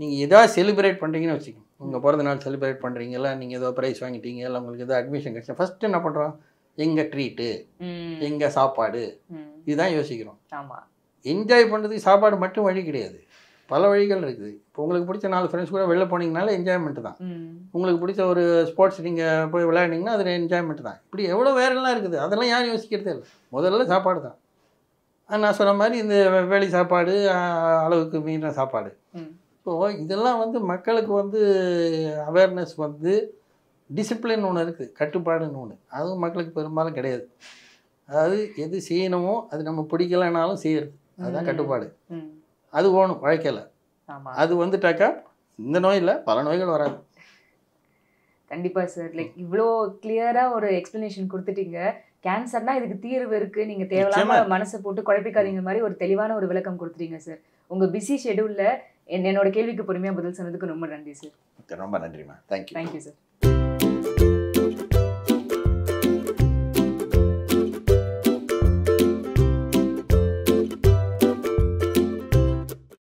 நீங்கள் எதாவது செலிப்ரேட் பண்ணுறீங்கன்னு வச்சுக்கோங்க உங்கள் பிறந்த நாள் செலிப்ரேட் பண்ணுறீங்க இல்லை நீங்கள் ஏதோ ப்ரைஸ் வாங்கிட்டீங்க இல்லை உங்களுக்கு ஏதோ அட்மிஷன் கிடைச்சா ஃபஸ்ட்டு என்ன பண்ணுறோம் எங்கள் ட்ரீட்டு எங்கள் சாப்பாடு இதுதான் யோசிக்கிறோம் ஆமாம் என்ஜாய் பண்ணுறதுக்கு சாப்பாடு மட்டும் வழி கிடையாது பல வழிகள் இருக்குது இப்போ உங்களுக்கு பிடிச்ச நாலு ஃப்ரெண்ட்ஸ் கூட வெளில போனீங்கனால என்ஜாய்மெண்ட் தான் உங்களுக்கு பிடிச்ச ஒரு ஸ்போர்ட்ஸ் நீங்கள் போய் விளையாடிங்கன்னா அது என்ஜாய்மெண்ட் தான் இப்படி எவ்வளோ வேறெல்லாம் இருக்குது அதெல்லாம் யாரும் யோசிக்கிறதே இல்லை முதல்ல சாப்பாடு தான் நான் சொன்ன மாதிரி இந்த வேலி சாப்பாடு அளவுக்கு மீன சாப்பாடு ஸோ இதெல்லாம் வந்து மக்களுக்கு வந்து அவேர்னஸ் வந்து டிசிப்ளின் ஒன்று இருக்குது கட்டுப்பாடுன்னு ஒன்று அதுவும் மக்களுக்கு பெரும்பாலும் கிடையாது அதாவது எது செய்யணுமோ அது நம்ம பிடிக்கலனாலும் செய்யறது அதுதான் கட்டுப்பாடு அது போகணும் வாழ்க்கையில் அது வந்துட்டாக்கா இந்த நோய் இல்லை பல நோய்கள் வராது கண்டிப்பாக சார் லைக் இவ்வளோ கிளியராக ஒரு எக்ஸ்ப்ளனேஷன் கொடுத்துட்டீங்க கேன்சர்னா இதுக்கு தீர்வு இருக்குது நீங்கள் தேவையான மனசை போட்டு குழப்பிக்காதீங்க மாதிரி ஒரு தெளிவான ஒரு விளக்கம் கொடுத்துட்டீங்க சார் உங்கள் பிஸி ஷெடியூல்ல என்னோட கேள்விக்கு பொறுமையாக பதில் சொன்னதுக்கு ரொம்ப நன்றி சார் ரொம்ப நன்றிம்மா தேங்க்யூ தேங்க்யூ சார்